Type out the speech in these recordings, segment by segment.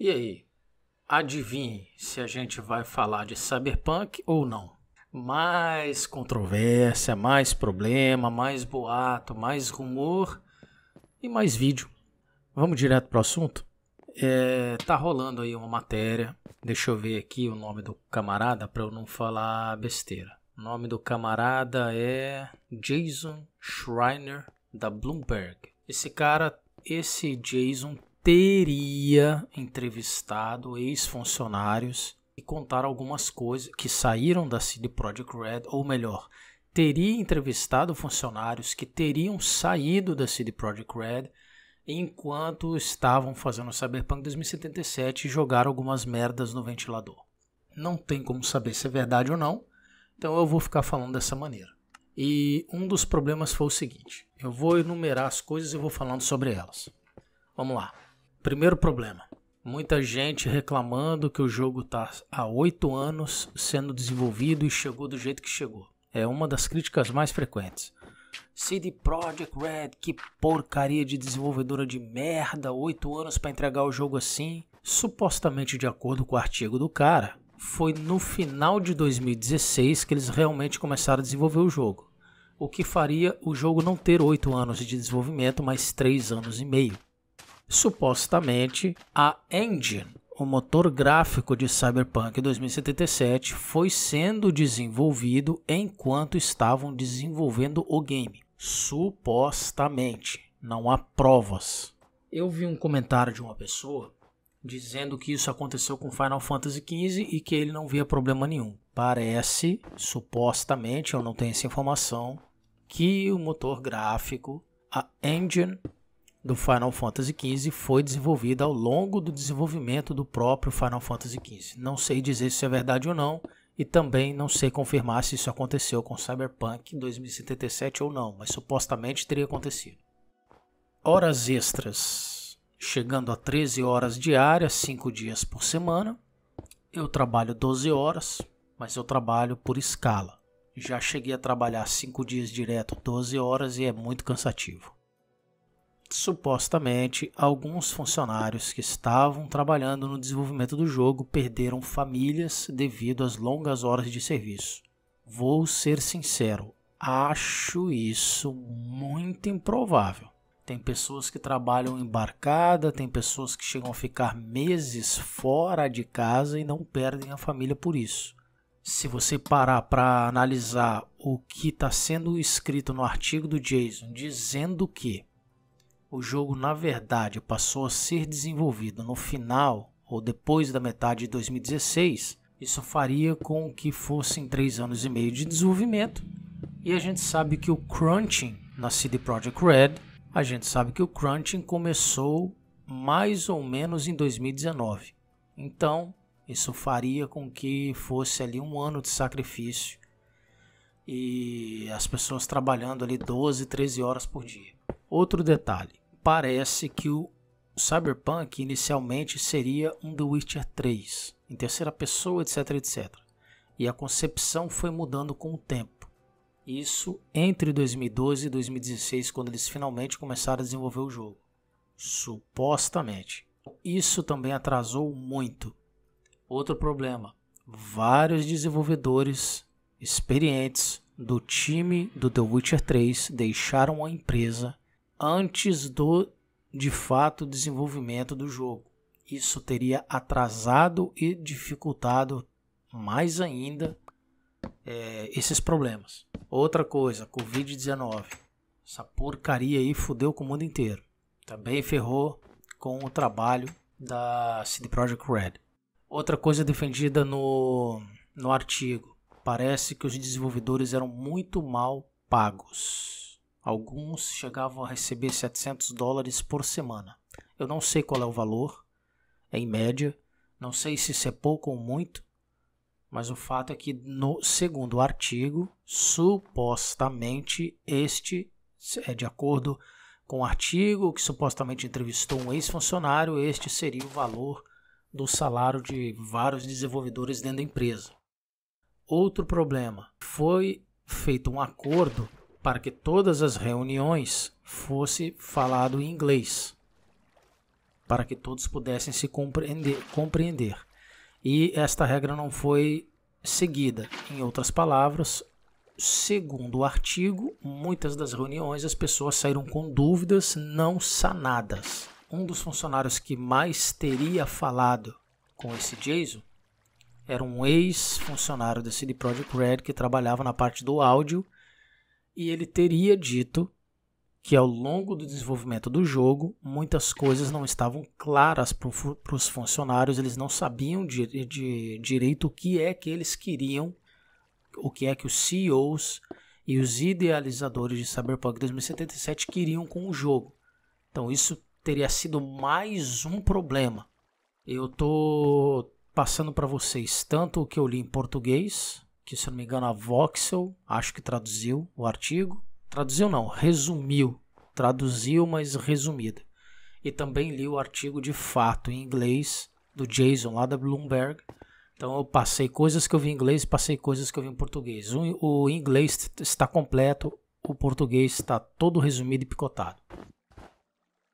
E aí? Adivinhe se a gente vai falar de cyberpunk ou não. Mais controvérsia, mais problema, mais boato, mais rumor e mais vídeo. Vamos direto pro assunto? É, tá rolando aí uma matéria. Deixa eu ver aqui o nome do camarada para eu não falar besteira. O nome do camarada é Jason Schreiner da Bloomberg. Esse cara, esse Jason teria entrevistado ex-funcionários e contar algumas coisas que saíram da CD Projekt Red, ou melhor, teria entrevistado funcionários que teriam saído da CD Projekt Red enquanto estavam fazendo Cyberpunk 2077 e jogaram algumas merdas no ventilador. Não tem como saber se é verdade ou não, então eu vou ficar falando dessa maneira. E um dos problemas foi o seguinte: eu vou enumerar as coisas e vou falando sobre elas. Vamos lá. Primeiro problema: muita gente reclamando que o jogo está há oito anos sendo desenvolvido e chegou do jeito que chegou. É uma das críticas mais frequentes. CD Projekt Red, que porcaria de desenvolvedora de merda, oito anos para entregar o jogo assim. Supostamente, de acordo com o artigo do cara, foi no final de 2016 que eles realmente começaram a desenvolver o jogo o que faria o jogo não ter 8 anos de desenvolvimento, mas 3 anos e meio. Supostamente, a engine, o motor gráfico de Cyberpunk 2077, foi sendo desenvolvido enquanto estavam desenvolvendo o game. Supostamente, não há provas. Eu vi um comentário de uma pessoa dizendo que isso aconteceu com Final Fantasy XV e que ele não via problema nenhum. Parece, supostamente, eu não tenho essa informação, que o motor gráfico, a engine do Final Fantasy XV foi desenvolvida ao longo do desenvolvimento do próprio Final Fantasy XV. Não sei dizer se é verdade ou não, e também não sei confirmar se isso aconteceu com Cyberpunk 2077 ou não, mas supostamente teria acontecido. Horas extras, chegando a 13 horas diárias, 5 dias por semana. Eu trabalho 12 horas, mas eu trabalho por escala. Já cheguei a trabalhar 5 dias direto, 12 horas e é muito cansativo supostamente alguns funcionários que estavam trabalhando no desenvolvimento do jogo perderam famílias devido às longas horas de serviço. Vou ser sincero, acho isso muito improvável. Tem pessoas que trabalham embarcada, tem pessoas que chegam a ficar meses fora de casa e não perdem a família por isso. Se você parar para analisar o que está sendo escrito no artigo do Jason, dizendo que o jogo na verdade passou a ser desenvolvido no final ou depois da metade de 2016, isso faria com que fossem três anos e meio de desenvolvimento. E a gente sabe que o crunching na CD Projekt Red, a gente sabe que o crunching começou mais ou menos em 2019. Então, isso faria com que fosse ali um ano de sacrifício e as pessoas trabalhando ali 12, 13 horas por dia. Outro detalhe, parece que o Cyberpunk inicialmente seria um The Witcher 3, em terceira pessoa, etc, etc. E a concepção foi mudando com o tempo. Isso entre 2012 e 2016, quando eles finalmente começaram a desenvolver o jogo. Supostamente. Isso também atrasou muito. Outro problema: vários desenvolvedores experientes do time do The Witcher 3 deixaram a empresa antes do de fato desenvolvimento do jogo. Isso teria atrasado e dificultado mais ainda é, esses problemas. Outra coisa, Covid-19. Essa porcaria aí fudeu com o mundo inteiro. Também ferrou com o trabalho da CD Projekt Red. Outra coisa defendida no, no artigo. Parece que os desenvolvedores eram muito mal pagos. Alguns chegavam a receber 700 dólares por semana. Eu não sei qual é o valor, é em média, não sei se isso é pouco ou muito, mas o fato é que, no segundo artigo, supostamente este é de acordo com o artigo que supostamente entrevistou um ex-funcionário, este seria o valor do salário de vários desenvolvedores dentro da empresa. Outro problema foi feito um acordo para que todas as reuniões fosse falado em inglês, para que todos pudessem se compreender, compreender. E esta regra não foi seguida. Em outras palavras, segundo o artigo, muitas das reuniões as pessoas saíram com dúvidas não sanadas. Um dos funcionários que mais teria falado com esse Jason era um ex-funcionário da CD Projekt Red que trabalhava na parte do áudio e ele teria dito que ao longo do desenvolvimento do jogo, muitas coisas não estavam claras para os funcionários, eles não sabiam de, de, direito o que é que eles queriam, o que é que os CEOs e os idealizadores de Cyberpunk 2077 queriam com o jogo. Então isso teria sido mais um problema. Eu estou passando para vocês tanto o que eu li em português, que se eu não me engano a Voxel, acho que traduziu o artigo. Traduziu não, resumiu. Traduziu, mas resumida. E também li o artigo de fato em inglês do Jason lá da Bloomberg. Então eu passei coisas que eu vi em inglês, passei coisas que eu vi em português. O, o inglês está completo, o português está todo resumido e picotado.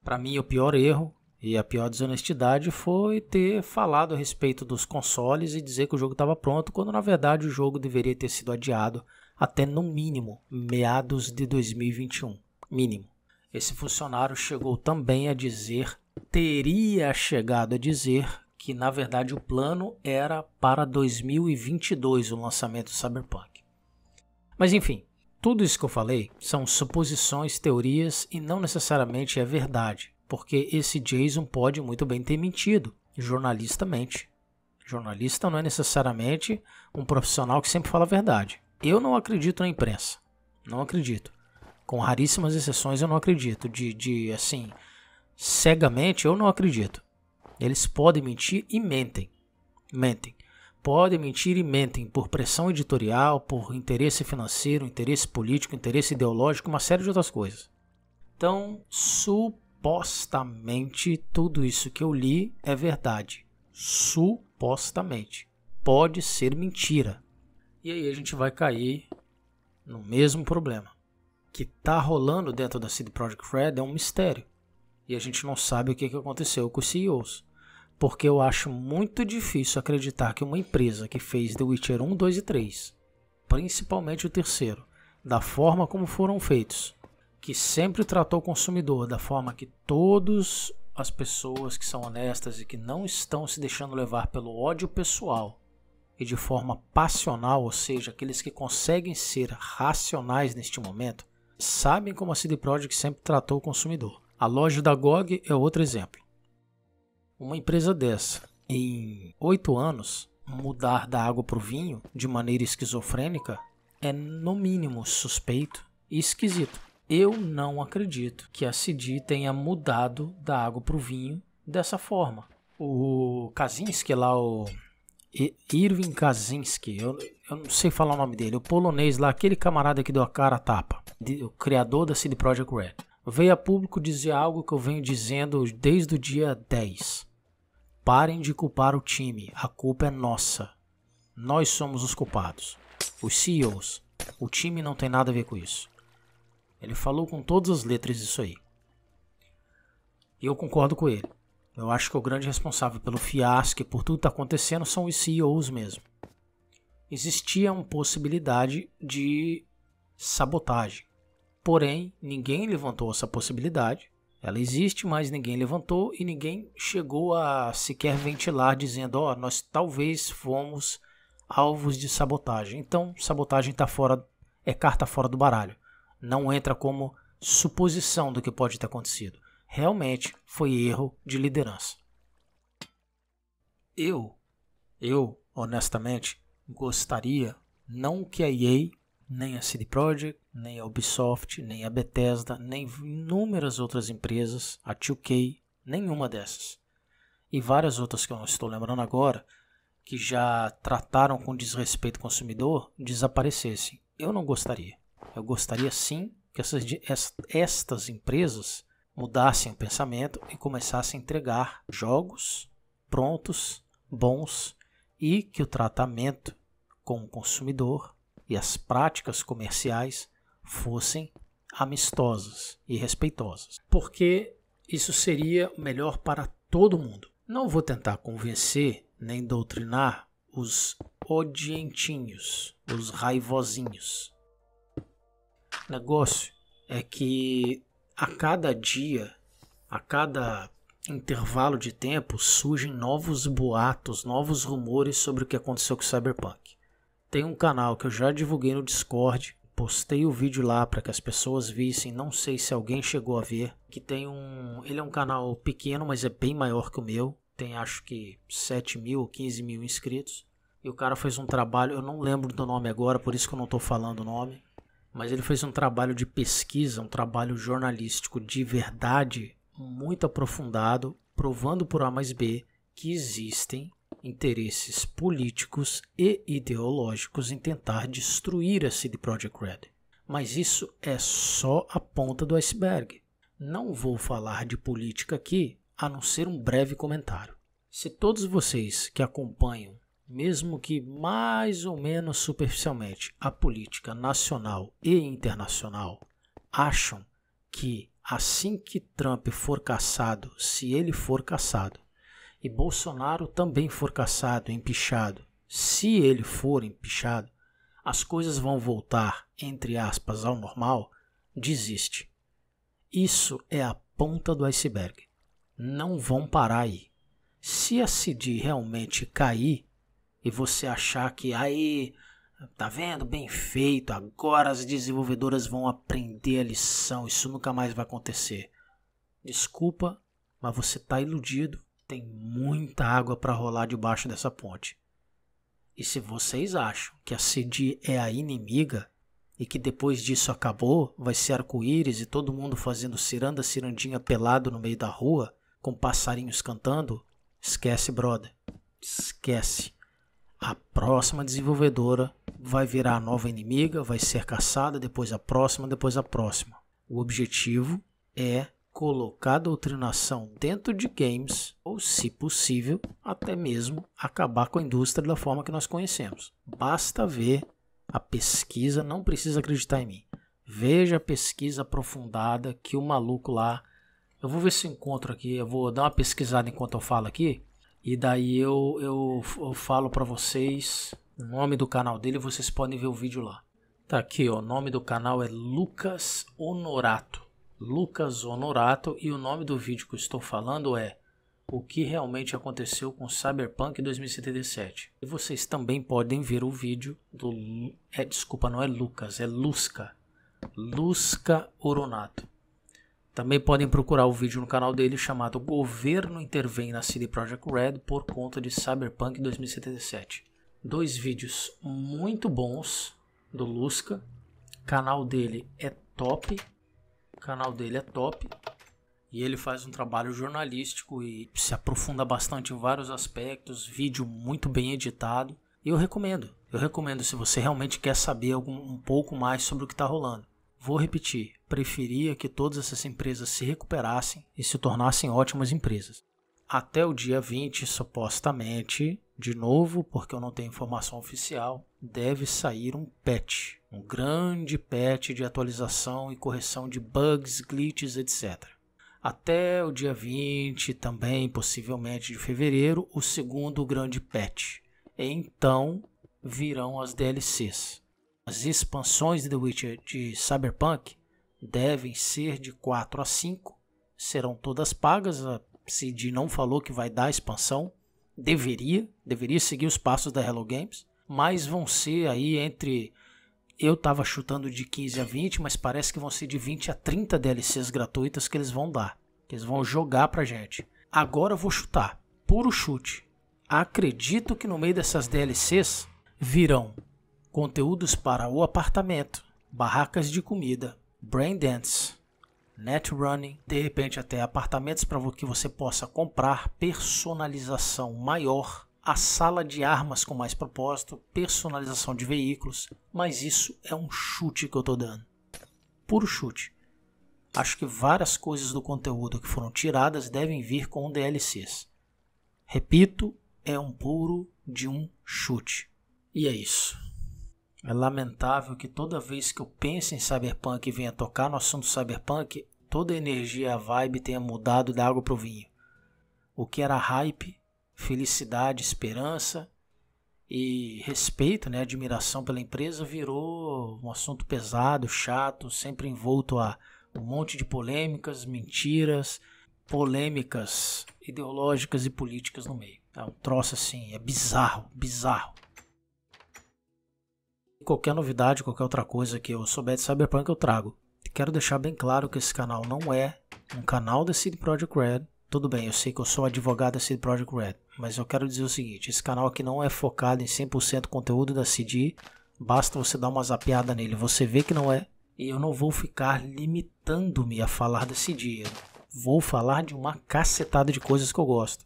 Para mim, é o pior erro e a pior desonestidade foi ter falado a respeito dos consoles e dizer que o jogo estava pronto, quando na verdade o jogo deveria ter sido adiado até no mínimo meados de 2021. Mínimo. Esse funcionário chegou também a dizer, teria chegado a dizer, que na verdade o plano era para 2022 o lançamento do Cyberpunk. Mas enfim, tudo isso que eu falei são suposições, teorias e não necessariamente é verdade porque esse Jason pode muito bem ter mentido. jornalistamente. Jornalista não é necessariamente um profissional que sempre fala a verdade. Eu não acredito na imprensa. Não acredito. Com raríssimas exceções, eu não acredito. De, de assim, cegamente, eu não acredito. Eles podem mentir e mentem. Mentem. Podem mentir e mentem por pressão editorial, por interesse financeiro, interesse político, interesse ideológico, uma série de outras coisas. Então, super supostamente tudo isso que eu li é verdade. Supostamente. Pode ser mentira. E aí a gente vai cair no mesmo problema. O que está rolando dentro da CD Projekt Red é um mistério. E a gente não sabe o que aconteceu com os CEOs. Porque eu acho muito difícil acreditar que uma empresa que fez The Witcher 1, 2 e 3, principalmente o terceiro, da forma como foram feitos, que sempre tratou o consumidor da forma que todas as pessoas que são honestas e que não estão se deixando levar pelo ódio pessoal e de forma passional, ou seja, aqueles que conseguem ser racionais neste momento, sabem como a CD Projekt sempre tratou o consumidor. A loja da GOG é outro exemplo. Uma empresa dessa, em oito anos, mudar da água para o vinho de maneira esquizofrênica é, no mínimo, suspeito e esquisito. Eu não acredito que a CD tenha mudado da água para o vinho dessa forma. O Kaczynski lá, o Irving Kaczynski, eu, eu, não sei falar o nome dele, o polonês lá, aquele camarada que deu a cara a tapa, o criador da CD Projekt Red, veio a público dizer algo que eu venho dizendo desde o dia 10. Parem de culpar o time, a culpa é nossa. Nós somos os culpados. Os CEOs. O time não tem nada a ver com isso. Ele falou com todas as letras isso aí. E eu concordo com ele. Eu acho que o grande responsável pelo fiasco e por tudo que está acontecendo são os CEOs mesmo. Existia uma possibilidade de sabotagem. Porém, ninguém levantou essa possibilidade. Ela existe, mas ninguém levantou e ninguém chegou a sequer ventilar dizendo: ó, oh, nós talvez fomos alvos de sabotagem. Então, sabotagem está fora, é carta fora do baralho não entra como suposição do que pode ter acontecido. Realmente foi erro de liderança. Eu, eu, honestamente, gostaria não que a EA, nem a CD Projekt, nem a Ubisoft, nem a Bethesda, nem inúmeras outras empresas, a 2K, nenhuma dessas. E várias outras que eu não estou lembrando agora, que já trataram com desrespeito ao consumidor, desaparecessem. Eu não gostaria. Eu gostaria sim que essas, estas empresas mudassem o pensamento e começassem a entregar jogos prontos, bons e que o tratamento com o consumidor e as práticas comerciais fossem amistosas e respeitosas, porque isso seria melhor para todo mundo. Não vou tentar convencer nem doutrinar os odientinhos, os raivosinhos, negócio é que a cada dia, a cada intervalo de tempo, surgem novos boatos, novos rumores sobre o que aconteceu com o Cyberpunk. Tem um canal que eu já divulguei no Discord, postei o vídeo lá para que as pessoas vissem, não sei se alguém chegou a ver, que tem um, ele é um canal pequeno, mas é bem maior que o meu, tem acho que 7 mil ou 15 mil inscritos. E o cara fez um trabalho, eu não lembro do nome agora, por isso que eu não estou falando o nome mas ele fez um trabalho de pesquisa, um trabalho jornalístico de verdade muito aprofundado, provando por A mais B que existem interesses políticos e ideológicos em tentar destruir a CD Projekt Red. Mas isso é só a ponta do iceberg. Não vou falar de política aqui, a não ser um breve comentário. Se todos vocês que acompanham mesmo que mais ou menos superficialmente, a política nacional e internacional acham que assim que Trump for caçado, se ele for caçado, e Bolsonaro também for caçado, empichado, se ele for empichado, as coisas vão voltar, entre aspas, ao normal, desiste. Isso é a ponta do iceberg. Não vão parar aí. Se a CID realmente cair, e você achar que aí, tá vendo? Bem feito, agora as desenvolvedoras vão aprender a lição, isso nunca mais vai acontecer. Desculpa, mas você tá iludido. Tem muita água para rolar debaixo dessa ponte. E se vocês acham que a CD é a inimiga e que depois disso acabou, vai ser arco-íris e todo mundo fazendo ciranda, cirandinha pelado no meio da rua, com passarinhos cantando, esquece, brother. Esquece a próxima desenvolvedora vai virar a nova inimiga, vai ser caçada, depois a próxima, depois a próxima. O objetivo é colocar a doutrinação dentro de games ou, se possível, até mesmo acabar com a indústria da forma que nós conhecemos. Basta ver a pesquisa, não precisa acreditar em mim. Veja a pesquisa aprofundada que o maluco lá. Eu vou ver se eu encontro aqui, eu vou dar uma pesquisada enquanto eu falo aqui. E daí eu, eu, eu falo para vocês o nome do canal dele, vocês podem ver o vídeo lá. Tá aqui, ó, o nome do canal é Lucas Honorato. Lucas Honorato e o nome do vídeo que eu estou falando é O que realmente aconteceu com Cyberpunk 2077. E vocês também podem ver o vídeo do é desculpa, não é Lucas, é Lusca. Lusca Oronato. Também podem procurar o vídeo no canal dele chamado Governo Intervém na CD Projekt Red por conta de Cyberpunk 2077. Dois vídeos muito bons do Lusca. O canal dele é top. O canal dele é top. E ele faz um trabalho jornalístico e se aprofunda bastante em vários aspectos. Vídeo muito bem editado. E eu recomendo. Eu recomendo se você realmente quer saber algum, um pouco mais sobre o que está rolando. Vou repetir, preferia que todas essas empresas se recuperassem e se tornassem ótimas empresas. Até o dia 20, supostamente, de novo, porque eu não tenho informação oficial, deve sair um patch, um grande patch de atualização e correção de bugs, glitches, etc. Até o dia 20, também possivelmente de fevereiro, o segundo grande patch. Então virão as DLCs. As expansões de The Witcher de Cyberpunk devem ser de 4 a 5, serão todas pagas. A CD não falou que vai dar expansão, deveria, deveria seguir os passos da Hello Games, mas vão ser aí entre eu estava chutando de 15 a 20, mas parece que vão ser de 20 a 30 DLCs gratuitas que eles vão dar, que eles vão jogar pra gente. Agora eu vou chutar, puro chute. Acredito que no meio dessas DLCs virão conteúdos para o apartamento, barracas de comida, brain dance, net running, de repente até apartamentos para que você possa comprar, personalização maior, a sala de armas com mais propósito, personalização de veículos, mas isso é um chute que eu estou dando. Puro chute. Acho que várias coisas do conteúdo que foram tiradas devem vir com DLCs. Repito, é um puro de um chute. E é isso. É lamentável que toda vez que eu penso em Cyberpunk e venha tocar no assunto Cyberpunk, toda a energia, a vibe tenha mudado da água para o vinho. O que era hype, felicidade, esperança e respeito, né, admiração pela empresa virou um assunto pesado, chato, sempre envolto a um monte de polêmicas, mentiras, polêmicas ideológicas e políticas no meio. É um troço assim, é bizarro, bizarro. Qualquer novidade, qualquer outra coisa que eu souber de Cyberpunk eu trago. Quero deixar bem claro que esse canal não é um canal da CD Projekt Red. Tudo bem, eu sei que eu sou advogado da CD Projekt Red, mas eu quero dizer o seguinte, esse canal aqui não é focado em 100% conteúdo da CD, basta você dar uma zapeada nele, você vê que não é, e eu não vou ficar limitando-me a falar da CD, Vou falar de uma cacetada de coisas que eu gosto.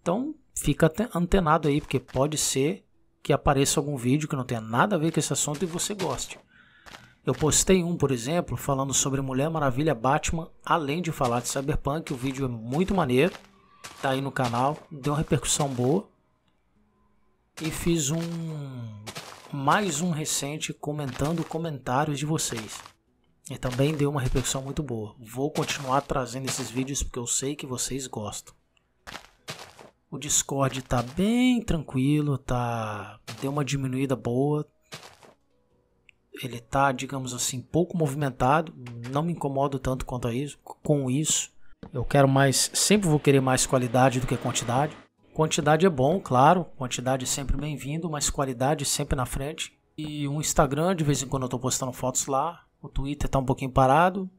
Então, fica antenado aí, porque pode ser que apareça algum vídeo que não tenha nada a ver com esse assunto e você goste. Eu postei um, por exemplo, falando sobre Mulher Maravilha Batman, além de falar de Cyberpunk, o vídeo é muito maneiro, tá aí no canal, deu uma repercussão boa. E fiz um mais um recente comentando comentários de vocês. E também deu uma repercussão muito boa. Vou continuar trazendo esses vídeos porque eu sei que vocês gostam. O Discord tá bem tranquilo, tá deu uma diminuída boa. Ele tá, digamos assim, pouco movimentado, não me incomodo tanto quanto a isso, com isso. Eu quero mais, sempre vou querer mais qualidade do que quantidade. Quantidade é bom, claro, quantidade é sempre bem-vindo, mas qualidade sempre na frente. E o Instagram, de vez em quando eu tô postando fotos lá. O Twitter tá um pouquinho parado,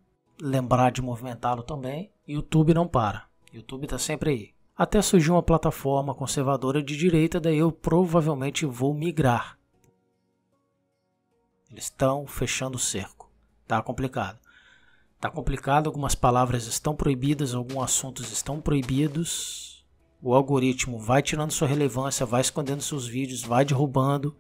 lembrar de movimentá-lo também. YouTube não para. YouTube tá sempre aí. Até surgir uma plataforma conservadora de direita, daí eu provavelmente vou migrar. Eles estão fechando o cerco. Tá complicado. Tá complicado, algumas palavras estão proibidas, alguns assuntos estão proibidos. O algoritmo vai tirando sua relevância, vai escondendo seus vídeos, vai derrubando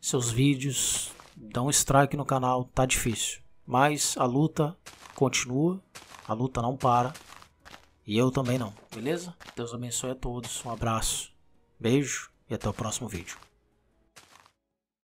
seus vídeos, dá um strike no canal, tá difícil. Mas a luta continua, a luta não para. E eu também não, beleza? Deus abençoe a todos, um abraço, beijo e até o próximo vídeo.